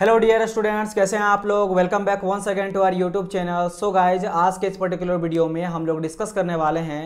Hello dear students कैसे हैं आप लोग welcome back one second to our YouTube channel so guys आज के इस पर्टिकुलर वीडियो में हम लोग डिस्कस करने वाले हैं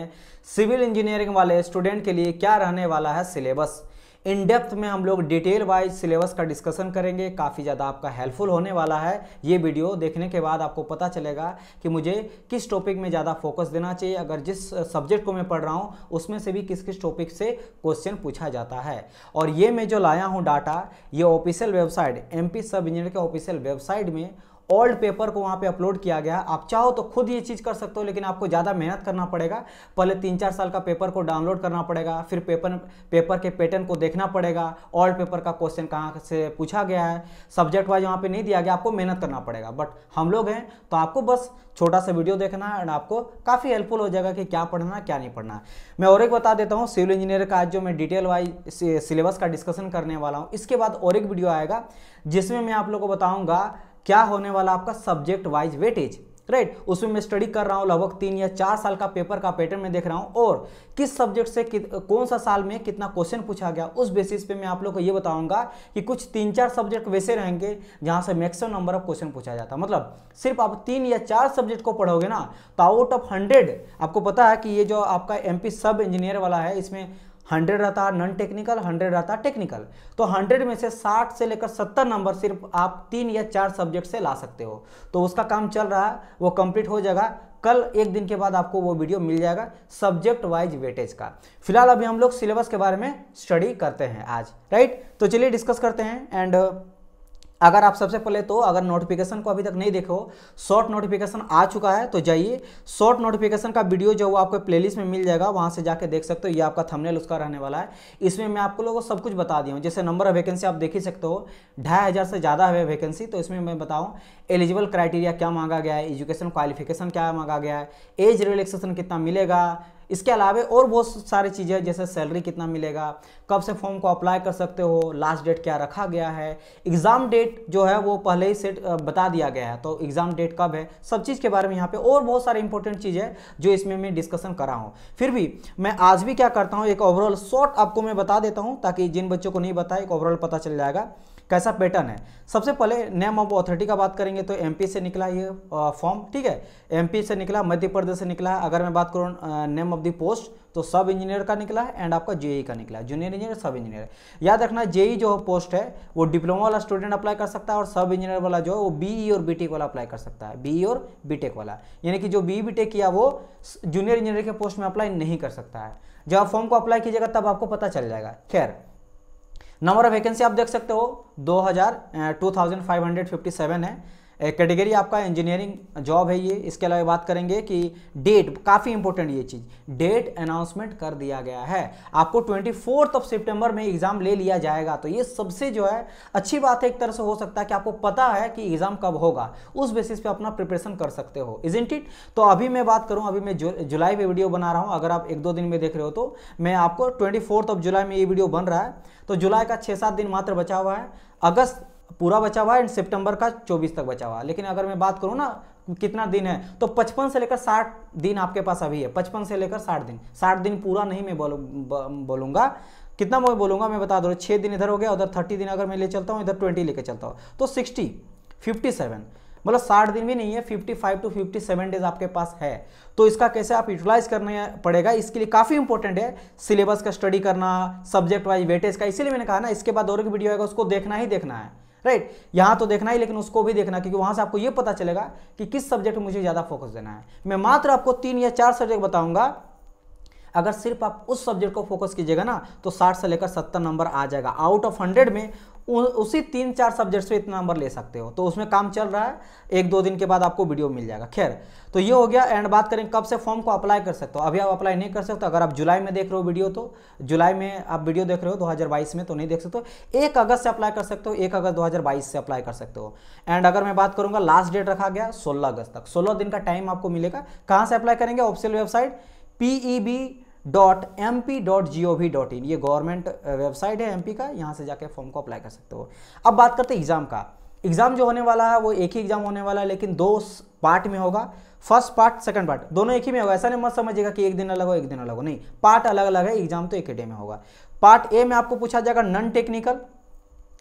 सिविल इंजीनियरिंग वाले स्टूडेंट के लिए क्या रहने वाला है सिलेबस इन डेप्थ में हम लोग डिटेल वाइज सिलेबस का डिस्कशन करेंगे काफ़ी ज़्यादा आपका हेल्पफुल होने वाला है ये वीडियो देखने के बाद आपको पता चलेगा कि मुझे किस टॉपिक में ज़्यादा फोकस देना चाहिए अगर जिस सब्जेक्ट को मैं पढ़ रहा हूँ उसमें से भी किस किस टॉपिक से क्वेश्चन पूछा जाता है और ये मैं जो लाया हूँ डाटा ये official website M sub engineer के ऑफिशियल वेबसाइट में ओल्ड पेपर को वहाँ पे अपलोड किया गया आप चाहो तो खुद ये चीज़ कर सकते हो लेकिन आपको ज़्यादा मेहनत करना पड़ेगा पहले तीन चार साल का पेपर को डाउनलोड करना पड़ेगा फिर पेपर पेपर के पैटर्न को देखना पड़ेगा ओल्ड पेपर का क्वेश्चन कहाँ से पूछा गया है सब्जेक्ट वाइज वहाँ पर नहीं दिया गया आपको मेहनत करना पड़ेगा बट हम लोग हैं तो आपको बस छोटा सा वीडियो देखना है एंड आपको काफ़ी हेल्पफुल हो जाएगा कि क्या पढ़ना है क्या नहीं पढ़ना मैं और एक बता देता हूँ सिविल इंजीनियर का आज जो मैं डिटेल वाइज सिलेबस का डिस्कशन करने वाला हूँ इसके बाद और एक वीडियो आएगा जिसमें मैं आप लोग को बताऊँगा क्या होने वाला आपका subject wise weightage right right. उसमें मैं स्टडी कर रहा हूँ लगभग तीन या चार साल का पेपर का पैटर्न में देख रहा हूँ और किस सब्जेक्ट से कि, कौन सा साल में कितना क्वेश्चन पूछा गया उस बेसिस पे मैं आप लोग को ये बताऊंगा कि कुछ तीन चार सब्जेक्ट वैसे रहेंगे जहाँ से मैक्सिमम नंबर ऑफ क्वेश्चन पूछा जाता है मतलब सिर्फ आप तीन या चार सब्जेक्ट को पढ़ोगे ना तो आउट ऑफ हंड्रेड आपको पता है कि ये जो आपका एम सब इंजीनियर वाला है इसमें हंड्रेड रहता नॉन टेक्निकल हंड्रेड रहता टेक्निकल तो हंड्रेड में से साठ से लेकर सत्तर नंबर सिर्फ आप तीन या चार सब्जेक्ट से ला सकते हो तो उसका काम चल रहा है वो कंप्लीट हो जाएगा कल एक दिन के बाद आपको वो वीडियो मिल जाएगा सब्जेक्ट वाइज वेटेज का फिलहाल अभी हम लोग सिलेबस के बारे में स्टडी करते हैं आज राइट तो चलिए डिस्कस करते हैं एंड अगर आप सबसे पहले तो अगर नोटिफिकेशन को अभी तक नहीं देखो शॉर्ट नोटिफिकेशन आ चुका है तो जाइए शॉर्ट नोटिफिकेशन का वीडियो जो वो आपको प्लेलिस्ट में मिल जाएगा वहाँ से जाके देख सकते हो ये आपका थंबनेल उसका रहने वाला है इसमें मैं आपको लोगों को सब कुछ बता दिया हूँ जैसे नंबर ऑफ वैकेंसी आप देख ही सकते हो ढाई हज़ार से ज़्यादा है वैकेंसी तो इसमें मैं बताऊँ एलिजिबल क्राइटेरिया क्या मांगा गया है एजुकेशन क्वालिफिकेशन क्या मांगा गया है एज रिलेक्सेशन कितना मिलेगा इसके अलावा और बहुत सारी चीज़ें जैसे सैलरी कितना मिलेगा कब से फॉर्म को अप्लाई कर सकते हो लास्ट डेट क्या रखा गया है एग्ज़ाम डेट जो है वो पहले ही सेट बता दिया गया है तो एग्ज़ाम डेट कब है सब चीज़ के बारे में यहाँ पे और बहुत सारे इंपॉर्टेंट चीज़ है जो इसमें मैं डिस्कशन करा हूँ फिर भी मैं आज भी क्या करता हूँ एक ओवरऑल शॉर्ट आपको मैं बता देता हूँ ताकि जिन बच्चों को नहीं बताया एक ओवरऑल पता चल जाएगा कैसा पैटर्न है सबसे पहले नेम ऑफ अथॉरिटी का बात करेंगे तो एमपी से निकला ये फॉर्म ठीक है एमपी से निकला मध्य प्रदेश से निकला अगर मैं बात करूँ नेम ऑफ द पोस्ट तो सब इंजीनियर का निकला है एंड आपका जेई e का निकला है जूनियर इंजीनियर सब इंजीनियर याद रखना जेई e जो पोस्ट है वो डिप्लोमा वाला स्टूडेंट अप्लाई कर सकता है और सब इंजीनियर वाला जो है वो बीई e और बीटेक वाला अप्लाई कर सकता है बीई और बीटेक वाला यानी कि जो बीई बीटेक किया वो जूनियर इंजीनियर के पोस्ट में अप्लाई नहीं कर सकता है जब फॉर्म को अप्लाई कीजिएगा तब आपको पता चल जाएगा खैर नंबर ऑफ वैकेंसी आप देख सकते हो दो हजार two thousand five hundred fifty seven है कैटेगरी आपका इंजीनियरिंग जॉब है ये इसके अलावा बात करेंगे कि डेट काफ़ी इंपॉर्टेंट ये चीज़ डेट अनाउंसमेंट कर दिया गया है आपको ट्वेंटी फोर्थ ऑफ सितंबर में एग्ज़ाम ले लिया जाएगा तो ये सबसे जो है अच्छी बात है एक तरह से हो सकता है कि आपको पता है कि एग्ज़ाम कब होगा उस बेसिस पे अपना प्रिपरेशन कर सकते हो इज इंट इट तो अभी मैं बात करूँ अभी मैं जु, जुलाई में वीडियो बना रहा हूँ अगर आप एक दो दिन में देख रहे हो तो मैं आपको ट्वेंटी ऑफ जुलाई में ये वीडियो बन रहा है तो जुलाई का छः सात दिन मात्र बचा हुआ है अगस्त पूरा बचा हुआ है एंड सितंबर का 24 तक बचा हुआ है लेकिन अगर मैं बात करूँ ना कितना दिन है तो 55 से लेकर 60 दिन आपके पास अभी है 55 से लेकर 60 दिन 60 दिन पूरा नहीं मैं बोलू बोलूँगा कितना मैं बोलूँगा मैं बता दो छः दिन इधर हो गया उधर थर्टी दिन अगर मैं ले चलता हूँ इधर ट्वेंटी लेकर चलता हूँ तो सिक्सटी फिफ्टी सेवन मतलब साठ दिन भी नहीं है fifty five to fifty seven days आपके पास है तो इसका कैसे आप यूटिलाइज करने पड़ेगा इसके लिए काफ़ी इंपॉर्टेंट है सिलेबस का स्टडी करना सब्जेक्ट वाइज वेटेज का इसीलिए मैंने कहा ना इसके बाद और एक वीडियो आएगा उसको देखना ही देखना है राइट यहाँ तो देखना ही लेकिन उसको भी देखना क्योंकि वहाँ से आपको ये पता चलेगा कि किस सब्जेक्ट में मुझे ज़्यादा फोकस देना है मैं मात्र आपको तीन या चार सब्जेक्ट बताऊँगा अगर सिर्फ आप उस सब्जेक्ट को फोकस कीजिएगा ना तो 60 से लेकर 70 नंबर आ जाएगा आउट ऑफ 100 में उसी तीन चार सब्जेक्ट्स पे इतना नंबर ले सकते हो तो उसमें काम चल रहा है एक दो दिन के बाद आपको वीडियो मिल जाएगा खैर तो ये हो गया एंड बात करें कब से फॉर्म को अप्लाई कर सकते हो अभी आप अप्लाई नहीं कर सकते तो अगर आप जुलाई में देख रहे हो वीडियो तो जुलाई में आप वीडियो देख रहे हो 2022 में तो नहीं देख सकते एक अगस्त से अप्लाई कर सकते हो एक अगस्त दो से अप्लाई कर सकते हो एंड अगर मैं बात करूंगा लास्ट डेट रखा गया सोलह अगस्त तक सोलह दिन का टाइम आपको मिलेगा कहाँ से अप्लाई करेंगे official website P dot M P dot G O V dot in ये गवर्नमेंट वेबसाइट है एम पी का यहाँ से जाके फॉर्म को अप्लाई कर सकते हो अब बात करते हैं एग्ज़ाम का एग्ज़ाम जो होने वाला है वो एक ही एग्ज़ाम होने वाला है लेकिन दो पार्ट में होगा फर्स्ट पार्ट सेकंड पार्ट दोनों एक ही में होगा ऐसा नहीं मत समझिएगा कि एक दिन अलग हो एक दिन अलग हो नहीं पार्ट अलग अलग है एग्ज़ाम तो एक ही डे में होगा पार्ट ए में आपको पूछा जाएगा नॉन टेक्निकल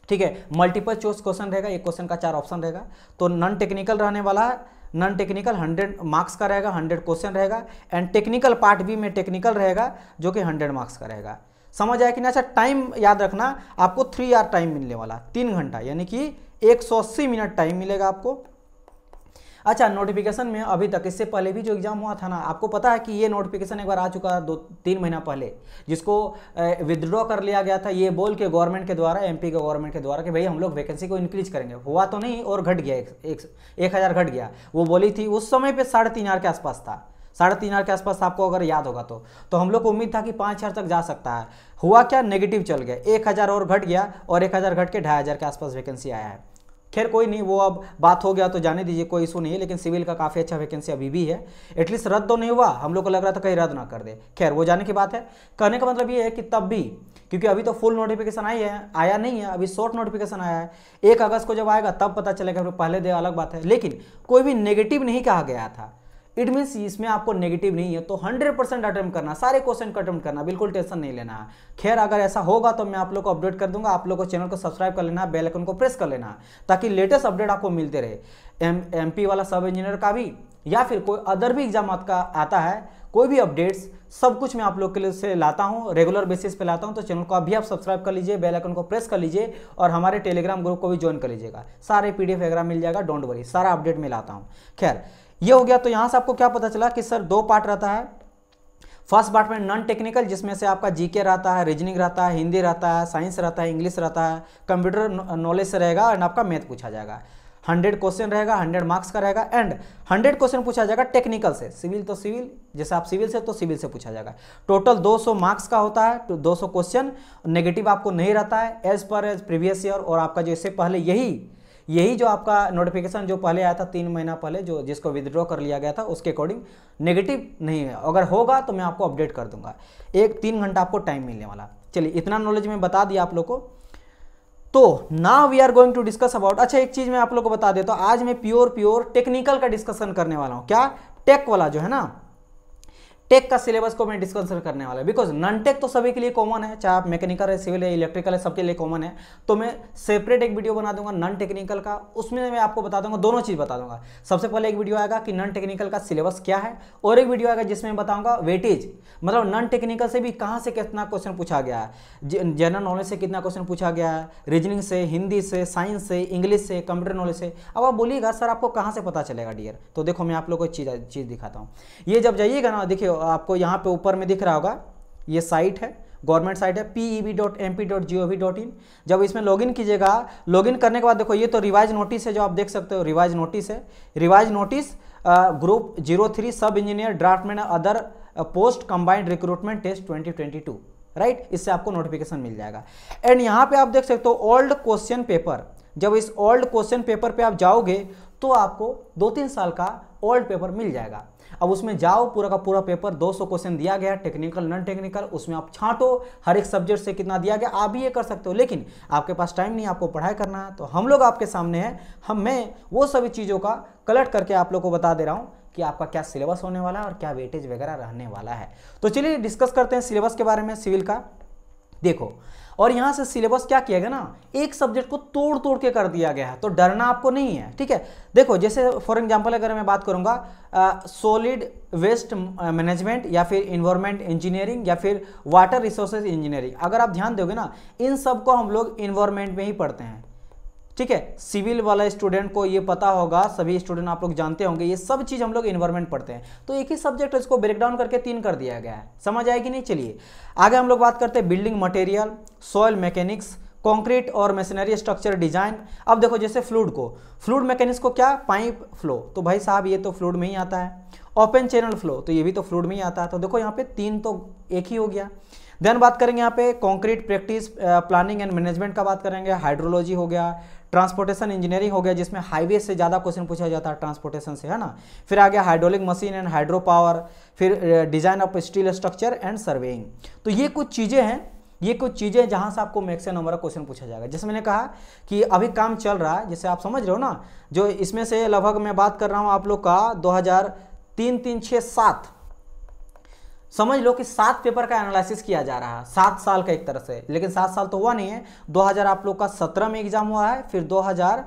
ठीक है मल्टीपल चॉइस क्वेश्चन रहेगा एक क्वेश्चन का चार ऑप्शन रहेगा तो नॉन टेक्निकल रहने वाला है नॉन टेक्निकल हंड्रेड मार्क्स का रहेगा हंड्रेड क्वेश्चन रहेगा एंड टेक्निकल पार्ट बी में टेक्निकल रहेगा जो कि हंड्रेड मार्क्स का रहेगा समझ आया कि नहीं अच्छा टाइम याद रखना आपको थ्री आर टाइम मिलने वाला तीन घंटा यानी कि एक मिनट टाइम मिलेगा आपको अच्छा नोटिफिकेशन में अभी तक इससे पहले भी जो एग्ज़ाम हुआ था ना आपको पता है कि ये नोटिफिकेशन एक बार आ चुका दो तीन महीना पहले जिसको विदड्रॉ कर लिया गया था ये बोल के गवर्नमेंट के द्वारा एमपी के गवर्नमेंट के द्वारा कि भाई हम लोग वैकेंसी को इंक्रीज करेंगे हुआ तो नहीं और घट गया एक, एक, एक हज़ार घट गया वो बोली थी उस समय पर साढ़े तीन हज़ार के आसपास था साढ़े तीन हज़ार के आसपास आपको अगर याद होगा तो तो हम लोग को उम्मीद था कि पाँच हज़ार तक जा सकता है हुआ क्या नेगेटिव चल गया एक हज़ार और घट गया और एक हज़ार घट के ढाई हज़ार के आसपास वैकेंसी आया है खैर कोई नहीं वो अब बात हो गया तो जाने दीजिए कोई इशू नहीं है लेकिन सिविल का काफ़ी अच्छा वैकेंसी अभी भी है एटलीस्ट रद्द तो नहीं हुआ हम लोग को लग रहा था कहीं रद्द ना कर दे खैर वो जाने की बात है कहने का मतलब ये है कि तब भी क्योंकि अभी तो फुल नोटिफिकेशन आई है आया नहीं है अभी शॉर्ट नोटिफिकेशन आया है एक अगस्त को जब आएगा तब पता चलेगा पहले दे अलग बात है लेकिन कोई भी नेगेटिव नहीं कहा गया था इट मीन्स इसमें आपको नेगेटिव नहीं है तो 100 परसेंट अटेम्प करना सारे क्वेश्चन को अटेम्प करना बिल्कुल टेंशन नहीं लेना है खैर अगर ऐसा होगा तो मैं आप लोग को अपडेट कर दूंगा आप लोग को चैनल को सब्सक्राइब कर लेना बेल आइकन को प्रेस कर लेना ताकि लेटेस्ट अपडेट आपको मिलते रहे एम एम वाला सब इंजीनियर का भी या फिर कोई अदर भी एग्जाम का आता है कोई भी अपडेट्स सब कुछ मैं आप लोग के लिए से लाता हूँ रेगुलर बेसिस पे लाता हूँ तो चैनल को अभी आप सब्सक्राइब कर लीजिए बेल आइकन को प्रेस कर लीजिए और हमारे टेलीग्राम ग्रुप को भी ज्वाइन कर लीजिएगा सारे पीडीएफ वगैरह मिल जाएगा डोंट वरी सारा अपडेट मैं लाता हूँ खैर ये हो गया तो यहां से आपको क्या पता चला कि सर दो पार्ट रहता है फर्स्ट पार्ट में नॉन टेक्निकल जिसमें से आपका जीके रहता है रीजनिंग रहता है हिंदी रहता है साइंस रहता है इंग्लिश रहता है कंप्यूटर नॉलेज से रहेगा एंड आपका मैथ पूछा जाएगा हंड्रेड क्वेश्चन रहेगा हंड्रेड मार्क्स का रहेगा एंड हंड्रेड क्वेश्चन पूछा जाएगा टेक्निकल से सिविल तो सिविल जैसे आप सिविल से तो सिविल से पूछा जाएगा टोटल 200 मार्क्स का होता है तो 200 क्वेश्चन नेगेटिव आपको नहीं रहता है as per as previous year और आपका जैसे पहले यही यही जो आपका नोटिफिकेशन जो पहले आया था तीन महीना पहले जो जिसको विदड्रॉ कर लिया गया था उसके अकॉर्डिंग नेगेटिव नहीं है अगर होगा तो मैं आपको अपडेट कर दूंगा एक तीन घंटा आपको टाइम मिलने वाला चलिए इतना नॉलेज मैं बता दिया आप लोग को तो ना we are going to discuss about अच्छा एक चीज मैं आप लोग को बता देता तो हूँ आज मैं प्योर प्योर टेक्निकल का डिस्कशन करने वाला हूँ क्या टेक वाला जो है ना टेक का सिलेबस को मैं डिस्कसर करने वाला बिकॉज नॉन टेक तो सभी के लिए कॉमन है चाहे आप मैकेनिकल है सिविल है इलेक्ट्रिकल है सबके लिए कॉमन है तो मैं सेपरेट एक वीडियो बना दूंगा नॉन टेक्निकल का उसमें मैं आपको बता दूंगा दोनों चीज़ बता दूंगा सबसे पहले एक वीडियो आएगा कि नॉन टेक्निकल का सिलेबस क्या है और एक वीडियो आएगा जिसमें बताऊंगा वेटेज मतलब नॉन टेक्निकल से भी कहाँ से कितना क्वेश्चन पूछा गया है जनरल नॉलेज से कितना क्वेश्चन पूछा गया है रीजनिंग से हिंदी से साइंस से इंग्लिश से कंप्यूटर नॉलेज से अब आप बोलिएगा सर आपको कहाँ से पता चलेगा डियर तो देखो मैं आप लोग को चीज़ दिखाता हूँ ये जब जाइएगा ना देखिए आपको यहाँ पे ऊपर में दिख रहा होगा ये साइट है गवर्नमेंट साइट है P E B dot M P dot G O V dot in जब इसमें लॉगिन कीजिएगा लॉगिन करने के बाद देखो ये तो रिवाइज नोटिस है जो आप देख सकते हो रिवाइज नोटिस है revise notice group zero three sub engineer draftsman other post combined recruitment test twenty twenty two right इससे आपको नोटिफिकेशन मिल जाएगा एंड यहाँ पे आप देख सकते हो ओल्ड क्वेश्चन पेपर जब इस ओल्ड क्वेश्चन पेपर पे आप जाओगे तो आपको दो तीन साल का ओल्ड पेपर मिल जाएगा अब उसमें जाओ पूरा का पूरा पेपर 200 क्वेश्चन दिया गया टेक्निकल नॉन टेक्निकल उसमें आप छांटो हर एक सब्जेक्ट से कितना दिया गया आप भी ये कर सकते हो लेकिन आपके पास टाइम नहीं आपको पढ़ाई करना तो हम लोग आपके सामने हैं हम मैं वो सभी चीज़ों का कलेक्ट करके आप लोग को बता दे रहा हूँ कि आपका क्या सिलेबस होने वाला है और क्या वेटेज वगैरह रहने वाला है तो चलिए डिस्कस करते हैं सिलेबस के बारे में सिविल का देखो और यहाँ से सिलेबस क्या किया गया ना एक सब्जेक्ट को तोड़ तोड़ के कर दिया गया है तो डरना आपको नहीं है ठीक है देखो जैसे फॉर एग्जाम्पल अगर मैं बात करूँगा सॉलिड वेस्ट मैनेजमेंट या फिर इन्वायरमेंट इंजीनियरिंग या फिर वाटर रिसोर्सेज इंजीनियरिंग अगर आप ध्यान दोगे ना इन सब को हम लोग इन्वायरमेंट में ही पढ़ते हैं ठीक है सिविल वाला स्टूडेंट को ये पता होगा सभी स्टूडेंट आप लोग जानते होंगे ये सब चीज़ हम लोग इन्वायरमेंट पढ़ते हैं तो एक ही सब्जेक्ट इसको ब्रेकडाउन करके तीन कर दिया गया है समझ आएगी नहीं चलिए आगे हम लोग बात करते हैं building material soil mechanics concrete और मशीनरी स्ट्रक्चर डिजाइन अब देखो जैसे फ्लूड को फ्लूड मैकेनिक्स को क्या पाइप फ्लो तो भाई साहब ये तो फ्लूड में ही आता है ओपन चैनल फ्लो तो ये भी तो फ्लूड में ही आता है तो देखो यहाँ पे तीन तो एक ही हो गया देन बात करेंगे यहाँ पे concrete practice planning and management का बात करेंगे हाइड्रोलॉजी हो गया ट्रांसपोर्टेशन इंजीनियरिंग हो गया जिसमें हाईवे से ज़्यादा क्वेश्चन पूछा जाता है ट्रांसपोर्टेशन से है ना फिर आ गया hydraulic machine and hydro power फिर design of steel structure and surveying तो ये कुछ चीज़ें हैं ये कुछ चीज़ें जहाँ से आपको मैक्स नंबर का क्वेश्चन पूछा जाएगा जैसे मैंने कहा कि अभी काम चल रहा है जैसे आप समझ रहे हो ना जो इसमें से लगभग मैं बात कर रहा हूँ आप लोग का दो हज़ार तीन तीन छः सात समझ लो कि सात पेपर का एनालिसिस किया जा रहा है सात साल का एक तरह से लेकिन सात साल तो हुआ नहीं है 2000 आप लोग का सत्रह में एग्जाम हुआ है फिर 2000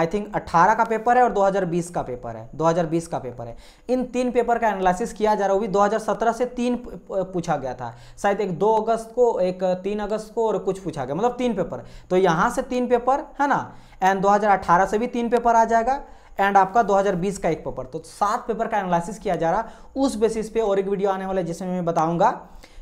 आई थिंक 18 का पेपर है और 2020 का पेपर है 2020 का पेपर है इन तीन पेपर का एनालिसिस किया जा रहा है वो भी 2017 से तीन पूछा गया था शायद एक दो अगस्त को एक तीन अगस्त को और कुछ पूछा गया मतलब तीन पेपर तो यहाँ से तीन पेपर है ना एंड 2018 से भी तीन पेपर आ जाएगा एंड आपका 2020 का एक पेपर तो सात पेपर का एनालिसिस किया जा रहा उस बेसिस पे और एक वीडियो आने वाला है जिसमें मैं बताऊंगा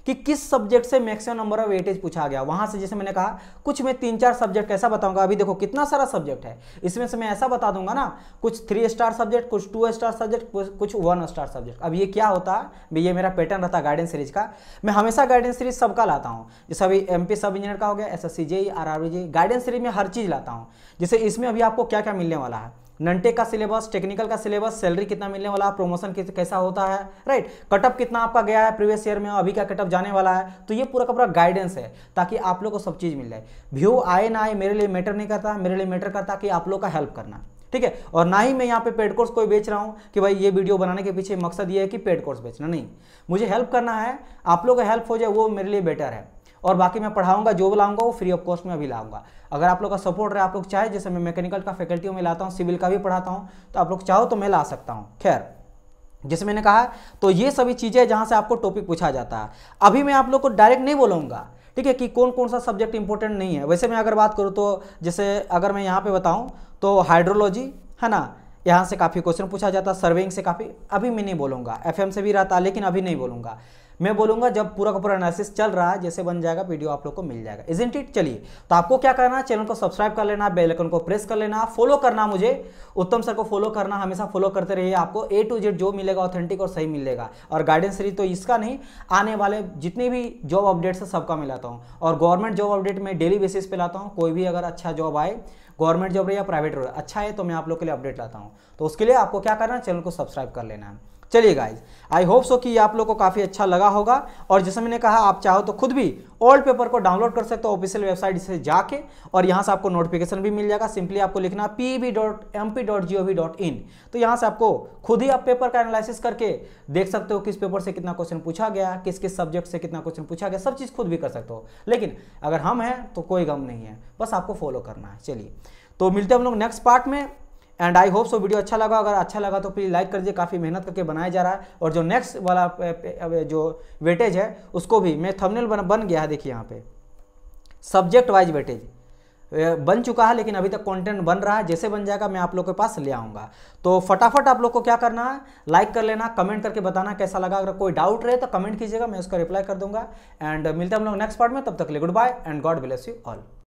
कि किस सब्जेक्ट से मैक्सिमम नंबर ऑफ वेटेज पूछा गया वहां से जैसे मैंने कहा कुछ मैं तीन चार सब्जेक्ट कैसा बताऊंगा अभी देखो कितना सारा सब्जेक्ट है इसमें से मैं ऐसा बता दूंगा ना कुछ थ्री स्टार सब्जेक्ट कुछ टू स्टार सब्जेक्ट कुछ वन स्टार सब्जेक्ट अब ये क्या होता है ये मेरा पैटर्न रहता गाइडेंस सीरीज का मैं हमेशा गाइडेंस सीरीज सबका लाता हूँ जैसे अभी एम सब इंजीनियर का हो गया S S C J R R guidance series में हर चीज लाता हूँ जैसे इसमें अभी आपको क्या क्या मिलने वाला है नंटे का सिलेबस टेक्निकल का सिलेबस सैलरी कितना मिलने वाला है प्रोमोशन कैसा होता है राइट कटअप कितना आपका गया है प्रीवियस ईयर में अभी का कटअप जाने वाला है तो ये पूरा का पूरा गाइडेंस है ताकि आप लोग को सब चीज़ मिल जाए व्यू आए ना आए मेरे लिए मैटर नहीं करता मेरे लिए मैटर करता कि आप लोग का हेल्प करना ठीक है और ना ही मैं यहाँ पे पेड कोर्स कोई बेच रहा हूँ कि भाई ये वीडियो बनाने के पीछे मकसद ये है कि पेड कोर्स बेचना नहीं मुझे हेल्प करना है आप लोग का हेल्प हो जाए वो मेरे लिए बेटर है और बाकी मैं पढ़ाऊंगा जो भी लाऊंगा वो फ्री ऑफ कॉस्ट में अभी लाऊंगा अगर आप लोग का सपोर्ट रहे आप लोग चाहे जैसे मैं मैकेनिकल का फैकल्टी में लाता हूँ सिविल का भी पढ़ाता हूँ तो आप लोग चाहो तो मैं ला सकता हूँ खैर जैसे मैंने कहा तो ये सभी चीज़ें जहाँ से आपको टॉपिक पूछा जाता है अभी मैं आप लोग को डायरेक्ट नहीं बोलूँगा ठीक है कि कौन कौन सा सब्जेक्ट इंपॉर्टेंट नहीं है वैसे मैं अगर बात करूँ तो जैसे अगर मैं यहाँ पे बताऊँ तो हाइड्रोलॉजी है ना यहाँ से काफ़ी क्वेश्चन पूछा जाता है सर्वेइंग से काफ़ी अभी मैं नहीं बोलूँगा एफ से भी रहता लेकिन अभी नहीं बोलूँगा मैं बोलूंगा जब पूरा का पूरा एनालिसिस चल रहा है जैसे बन जाएगा वीडियो आप लोग को मिल जाएगा इज इट चलिए तो आपको क्या करना है चैनल को सब्सक्राइब कर लेना बेलकन को प्रेस कर लेना फॉलो करना मुझे उत्तम सर को फॉलो करना हमेशा फॉलो करते रहिए आपको ए टू जेड जो मिलेगा ऑथेंटिक और सही मिलेगा और गाइडेंस रही तो इसका नहीं आने वाले जितने भी जॉब अपडेट्स है सबका मिलाता हूँ और गवर्नमेंट जॉब अपडेट मैं डेली बेसिस पे लाता हूँ कोई भी अगर अच्छा जॉब आए गवर्नमेंट जॉब रहे या प्राइवेट रहे अच्छा है तो मैं आप लोग के लिए अपडेट लाता हूँ तो उसके लिए आपको क्या करना है चैनल को सब्सक्राइब कर लेना है चलिए गाइज आई होप सो कि आप लोग को काफ़ी अच्छा लगा होगा और जैसे मैंने कहा आप चाहो तो खुद भी ओल्ड पेपर को डाउनलोड कर सकते हो ऑफिशियल वेबसाइट से जाके और यहाँ से आपको नोटिफिकेशन भी मिल जाएगा सिंपली आपको लिखना P dot M P dot G O V dot in तो यहाँ से आपको खुद ही आप पेपर का एनालिसिस करके देख सकते हो किस पेपर से कितना क्वेश्चन पूछा गया किस किस सब्जेक्ट से कितना क्वेश्चन पूछा गया सब चीज़ खुद भी कर सकते हो लेकिन अगर हम हैं तो कोई गम नहीं है बस आपको फॉलो करना है चलिए तो मिलते हैं हम लोग नेक्स्ट पार्ट में and I hope so video अच्छा लगा अगर अच्छा लगा तो प्लीज़ लाइक कर दीजिए काफ़ी मेहनत करके बनाया जा रहा है और जो नेक्स्ट वाला जो वेटेज है उसको भी मैं थंबनेल बन, बन गया है देखिए यहाँ पे सब्जेक्ट वाइज वेटेज बन चुका है लेकिन अभी तक कंटेंट बन रहा है जैसे बन जाएगा मैं आप लोग के पास ले आऊँगा तो फटाफट आप लोग को क्या करना है लाइक कर लेना कमेंट करके बताना कैसा लगा अगर कोई डाउट रहे तो कमेंट कीजिएगा मैं उसका रिप्लाई कर दूंगा एंड मिलते हम लोग नेक्स्ट पार्ट में तब तक ले good bye and God bless you all